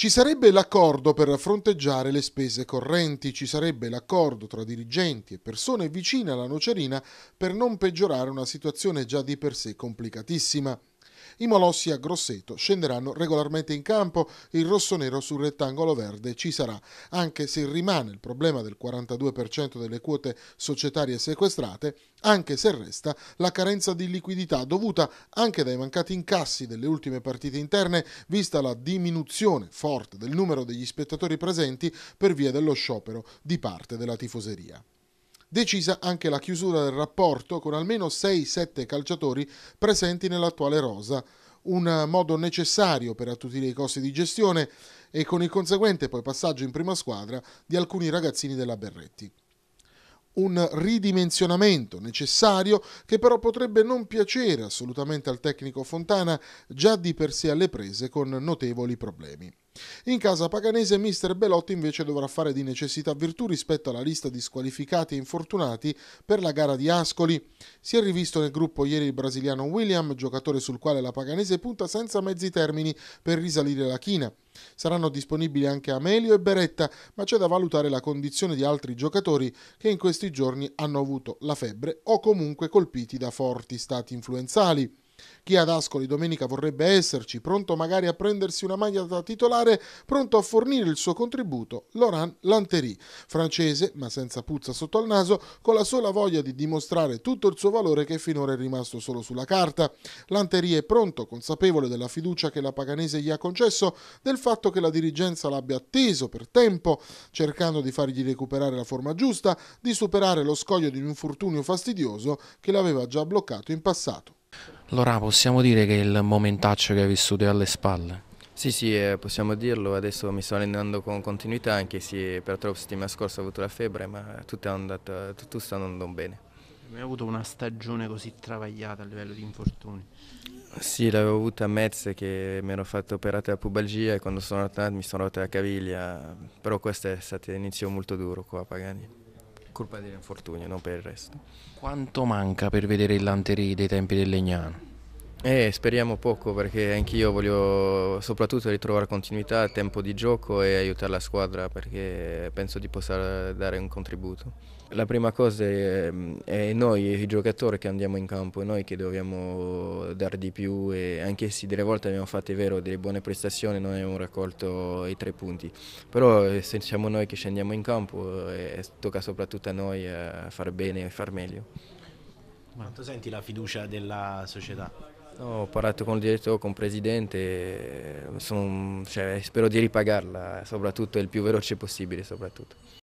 Ci sarebbe l'accordo per fronteggiare le spese correnti, ci sarebbe l'accordo tra dirigenti e persone vicine alla nocerina per non peggiorare una situazione già di per sé complicatissima. I Molossi a Grosseto scenderanno regolarmente in campo, il rosso-nero sul rettangolo verde ci sarà, anche se rimane il problema del 42% delle quote societarie sequestrate, anche se resta la carenza di liquidità dovuta anche dai mancati incassi delle ultime partite interne, vista la diminuzione forte del numero degli spettatori presenti per via dello sciopero di parte della tifoseria decisa anche la chiusura del rapporto con almeno 6-7 calciatori presenti nell'attuale rosa, un modo necessario per attutire i costi di gestione e con il conseguente poi passaggio in prima squadra di alcuni ragazzini della Berretti un ridimensionamento necessario che però potrebbe non piacere assolutamente al tecnico Fontana, già di per sé alle prese con notevoli problemi. In casa paganese mister Belotti invece dovrà fare di necessità virtù rispetto alla lista di squalificati e infortunati per la gara di Ascoli. Si è rivisto nel gruppo ieri il brasiliano William, giocatore sul quale la paganese punta senza mezzi termini per risalire la china. Saranno disponibili anche Amelio e Beretta, ma c'è da valutare la condizione di altri giocatori che in questi giorni hanno avuto la febbre o comunque colpiti da forti stati influenzali. Chi ad Ascoli domenica vorrebbe esserci, pronto magari a prendersi una maglia da titolare, pronto a fornire il suo contributo, Laurent Lanterie, francese ma senza puzza sotto al naso, con la sola voglia di dimostrare tutto il suo valore che finora è rimasto solo sulla carta. Lanterie è pronto, consapevole della fiducia che la Paganese gli ha concesso, del fatto che la dirigenza l'abbia atteso per tempo, cercando di fargli recuperare la forma giusta, di superare lo scoglio di un infortunio fastidioso che l'aveva già bloccato in passato. Allora possiamo dire che è il momentaccio che hai vissuto è alle spalle? Sì, sì, eh, possiamo dirlo, adesso mi sto allenando con continuità anche se per la settimana scorsa ho avuto la febbre, ma tutto, andato, tutto sta andando bene. Hai avuto una stagione così travagliata a livello di infortuni? Sì, l'avevo avuta a Metz che mi ero fatto operare la pubalgia e quando sono tornato mi sono rotto la caviglia, però questo è stato un inizio molto duro qua a Pagani colpa dell'infortunio, non per il resto. Quanto manca per vedere il Lanteri dei tempi del Legnano? Eh, speriamo poco perché anch'io voglio soprattutto ritrovare continuità, tempo di gioco e aiutare la squadra perché penso di poter dare un contributo. La prima cosa è, ehm, è noi, i giocatori che andiamo in campo, è noi che dobbiamo dare di più e anche se delle volte abbiamo fatto, è vero, delle buone prestazioni, non abbiamo raccolto i tre punti, però eh, se siamo noi che scendiamo in campo eh, tocca soprattutto a noi eh, far bene e far meglio. Quanto senti la fiducia della società? No, ho parlato con il direttore, con il presidente, eh, sono, cioè, spero di ripagarla, soprattutto il più veloce possibile. Soprattutto.